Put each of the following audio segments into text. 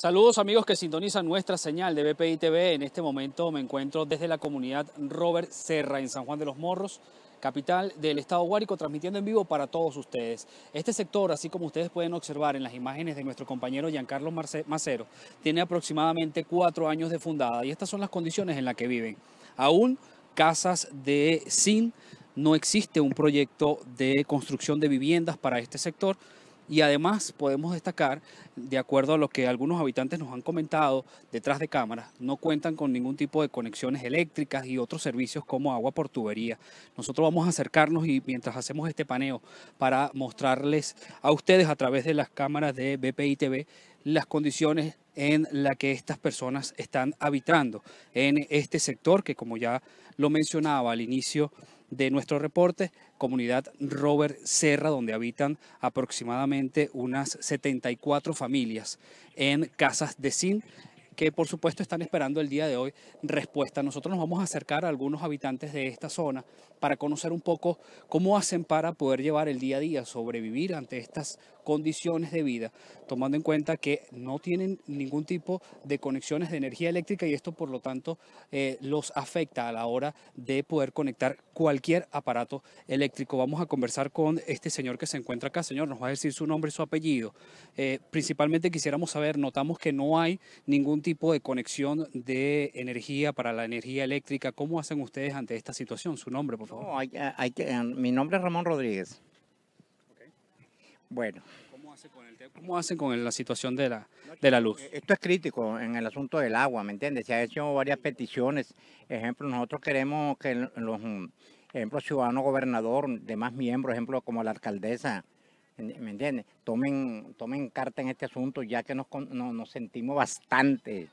Saludos amigos que sintonizan nuestra señal de BPI TV. En este momento me encuentro desde la comunidad Robert Serra en San Juan de los Morros, capital del estado Guárico, transmitiendo en vivo para todos ustedes. Este sector, así como ustedes pueden observar en las imágenes de nuestro compañero Giancarlo Macero, tiene aproximadamente cuatro años de fundada y estas son las condiciones en las que viven. Aún casas de sin, no existe un proyecto de construcción de viviendas para este sector y además podemos destacar de acuerdo a lo que algunos habitantes nos han comentado detrás de cámaras, no cuentan con ningún tipo de conexiones eléctricas y otros servicios como agua por tubería. Nosotros vamos a acercarnos y mientras hacemos este paneo para mostrarles a ustedes a través de las cámaras de BPI TV las condiciones en las que estas personas están habitando en este sector que como ya lo mencionaba al inicio de nuestro reporte, comunidad Robert Serra, donde habitan aproximadamente unas 74 familias en casas de zinc que por supuesto están esperando el día de hoy respuesta. Nosotros nos vamos a acercar a algunos habitantes de esta zona para conocer un poco cómo hacen para poder llevar el día a día, sobrevivir ante estas condiciones de vida, tomando en cuenta que no tienen ningún tipo de conexiones de energía eléctrica y esto por lo tanto eh, los afecta a la hora de poder conectar cualquier aparato eléctrico. Vamos a conversar con este señor que se encuentra acá. Señor, nos va a decir su nombre y su apellido. Eh, principalmente quisiéramos saber, notamos que no hay ningún tipo tipo de conexión de energía para la energía eléctrica. ¿Cómo hacen ustedes ante esta situación? Su nombre, por favor. hay, eh, eh, mi nombre es Ramón Rodríguez. Bueno. ¿Cómo hacen con, la situación de la, de la luz? Esto es crítico en el asunto del agua, ¿me entiendes? Se han hecho varias peticiones. Ejemplo, nosotros queremos que los, mm, ejemplo, ciudadano gobernador, demás miembros, ejemplo, como la alcaldesa, ¿Me entiendes? Tomen, tomen carta en este asunto, ya que nos, sentimos bastante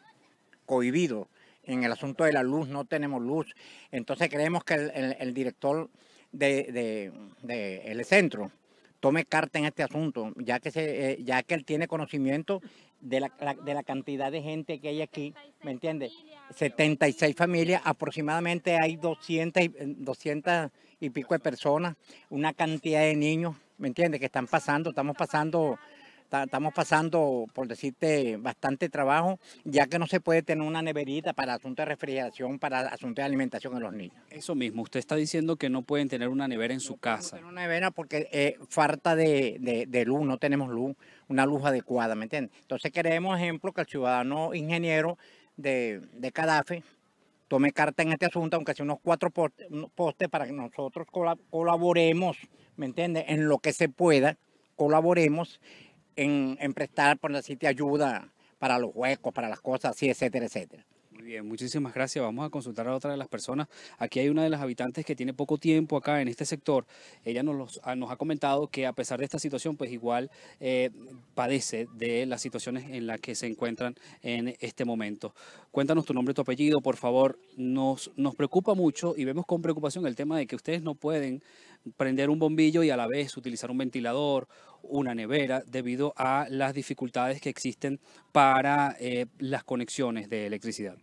cohibidos en el asunto de la luz, no tenemos luz. Entonces creemos que el, director del de, el centro tome carta en este asunto, ya que, se, eh, ya que él tiene conocimiento de la, de la cantidad de gente que hay aquí, ¿me entiende, 76 familias, aproximadamente hay 200, 200 y pico de personas, una cantidad de niños ¿me entiendes? Que están pasando, estamos pasando, estamos pasando, por decirte, bastante trabajo, ya que no se puede tener una neverita para asunto de refrigeración, para asunto de alimentación de los niños. Eso mismo, usted está diciendo que no pueden tener una nevera en su casa. No una nevera porque eh, falta de, luz, no tenemos luz, una luz adecuada, ¿me entiendes? Entonces queremos, ejemplo, que el ciudadano ingeniero de, de Cadafe tome carta en este asunto, aunque sea unos cuatro postes, para que nosotros colaboremos, ¿me entiendes? En lo que se pueda, colaboremos en, prestar, por decirte, ayuda para los huecos, para las cosas así, etcétera, etcétera bien, muchísimas gracias. Vamos a consultar a otra de las personas. Aquí hay una de las habitantes que tiene poco tiempo acá en este sector. Ella nos, ah, nos ha comentado que a pesar de esta situación, pues igual eh, padece de las situaciones en las que se encuentran en este momento. Cuéntanos tu nombre, tu apellido, por favor. Nos, nos preocupa mucho y vemos con preocupación el tema de que ustedes no pueden prender un bombillo y a la vez utilizar un ventilador, una nevera, debido a las dificultades que existen para eh, las conexiones de electricidad.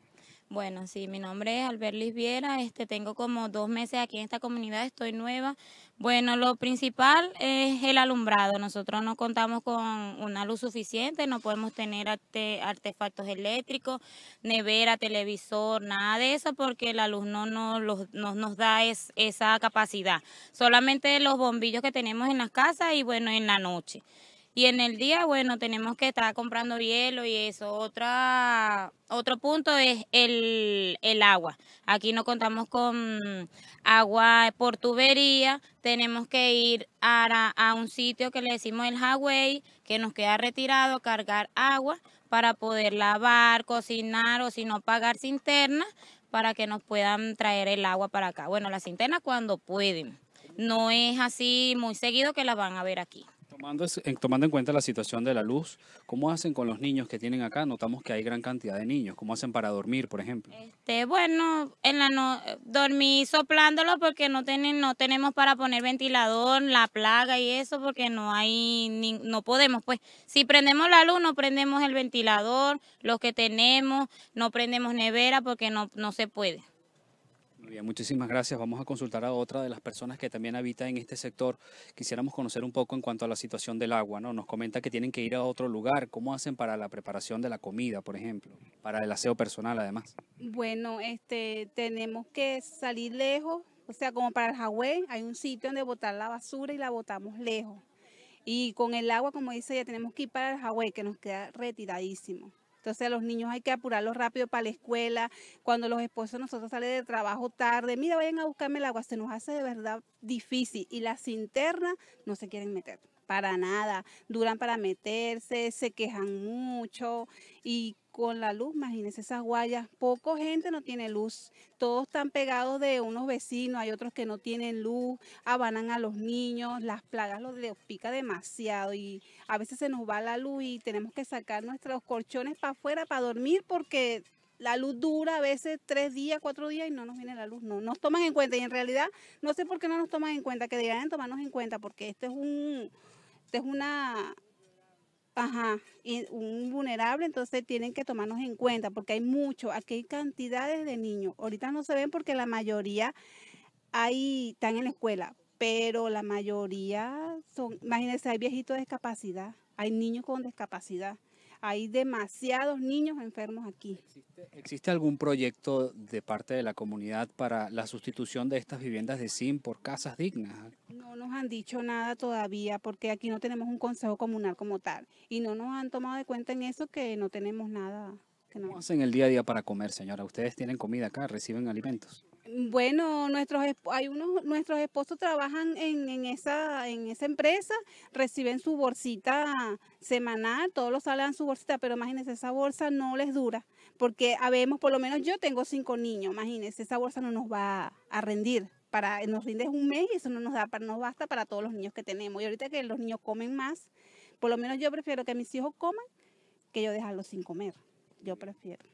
Bueno, sí, mi nombre es Albert este, tengo como dos meses aquí en esta comunidad, estoy nueva. Bueno, lo principal es el alumbrado, nosotros no contamos con una luz suficiente, no podemos tener artefactos eléctricos, nevera, televisor, nada de eso, porque la luz no, nos da esa capacidad, solamente los bombillos que tenemos en las casas y bueno, en la noche. Y en el día, bueno, tenemos que estar comprando hielo y eso. Otra, otro punto es el, agua. Aquí no contamos con agua por tubería. Tenemos que ir a, a un sitio que le decimos el highway, que nos queda retirado, cargar agua para poder lavar, cocinar o si no pagar cinterna para que nos puedan traer el agua para acá. Bueno, las cinterna cuando pueden. No es así muy seguido que las van a ver aquí. Tomando, en, tomando en cuenta la situación de la luz, ¿cómo hacen con los niños que tienen acá? Notamos que hay gran cantidad de niños. ¿Cómo hacen para dormir, por ejemplo? Este, bueno, en la dormí soplándolo porque no, tienen, no tenemos para poner ventilador, la plaga y eso, porque no hay, no podemos. Pues si prendemos la luz, no prendemos el ventilador, los que tenemos, no prendemos nevera porque no, no se puede bien, muchísimas gracias. Vamos a consultar a otra de las personas que también habita en este sector. Quisiéramos conocer un poco en cuanto a la situación del agua, ¿no? Nos comenta que tienen que ir a otro lugar. ¿Cómo hacen para la preparación de la comida, por ejemplo? Para el aseo personal, además. Bueno, este, tenemos que salir lejos. O sea, como para el Jagüey, hay un sitio donde botar la basura y la botamos lejos. Y con el agua, como dice ella, tenemos que ir para el Jagüey, que nos queda retiradísimo. Entonces a los niños hay que apurarlos rápido para la escuela. Cuando los esposos nosotros salen de trabajo tarde, mira, vayan a buscarme el agua. Se nos hace de verdad difícil y las internas no se quieren meter para nada, duran para meterse, se quejan mucho y con la luz, imagínense esas guayas, poco gente no tiene luz, todos están pegados de unos vecinos, hay otros que no tienen luz, abanan a los niños, las plagas los pica demasiado y a veces se nos va la luz y tenemos que sacar nuestros colchones para afuera para dormir porque la luz dura a veces tres días, cuatro días y no nos viene la luz, no nos toman en cuenta y en realidad no sé por qué no nos toman en cuenta, que deberían tomarnos en cuenta porque esto es un, es una Ajá, y un vulnerable, entonces tienen que tomarnos en cuenta porque hay mucho, aquí hay cantidades de niños. Ahorita no se ven porque la mayoría hay, están en la escuela, pero la mayoría son, imagínense, hay viejitos de discapacidad, hay niños con discapacidad, hay demasiados niños enfermos aquí. ¿Existe, algún proyecto de parte de la comunidad para la sustitución de estas viviendas de SIM por casas dignas? No nos han dicho nada todavía porque aquí no tenemos un consejo comunal como tal y no nos han tomado de cuenta en eso que no tenemos nada. Que hacen el día a día para comer, señora? ¿Ustedes tienen comida acá? ¿Reciben alimentos? Bueno, nuestros hay unos nuestros esposos trabajan en, en, esa en esa empresa, reciben su bolsita semanal, todos los salen su bolsita, pero imagínense esa bolsa no les dura, porque habemos por lo menos yo tengo cinco niños, imagínense esa bolsa no nos va a rendir nos rinde un mes y eso no nos da, nos basta para todos los niños que tenemos. Y ahorita que los niños comen más, por lo menos yo prefiero que mis hijos coman que yo dejarlos sin comer. Yo prefiero.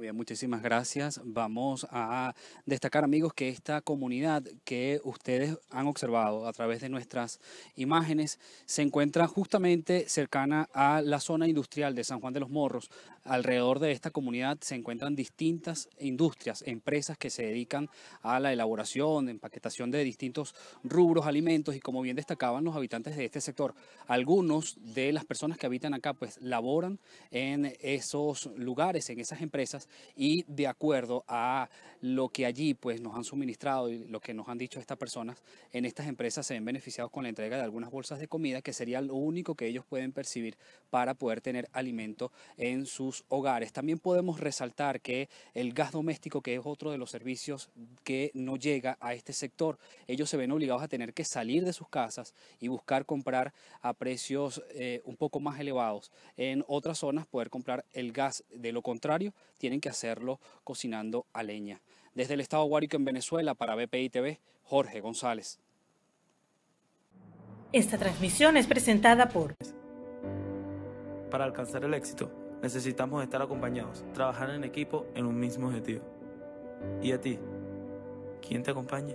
Bien, muchísimas gracias. Vamos a destacar, amigos, que esta comunidad que ustedes han observado a través de nuestras imágenes se encuentra justamente cercana a la zona industrial de San Juan de los Morros. Alrededor de esta comunidad se encuentran distintas industrias, empresas que se dedican a la elaboración, empaquetación de distintos rubros, alimentos y como bien destacaban los habitantes de este sector, algunos de las personas que habitan acá pues laboran en esos lugares, en esas empresas y de acuerdo a lo que allí pues nos han suministrado y lo que nos han dicho estas personas, en estas empresas se ven beneficiados con la entrega de algunas bolsas de comida que sería lo único que ellos pueden percibir para poder tener alimento en sus hogares. También podemos resaltar que el gas doméstico, que es otro de los servicios que no llega a este sector, ellos se ven obligados a tener que salir de sus casas y buscar comprar a precios eh, un poco más elevados. En otras zonas poder comprar el gas, de lo contrario, tienen que hacerlo cocinando a leña. Desde el estado Guárico en Venezuela para BPI TV, Jorge González. Esta transmisión es presentada por... Para alcanzar el éxito, necesitamos estar acompañados, trabajar en equipo en un mismo objetivo. ¿Y a ti? ¿Quién te acompaña?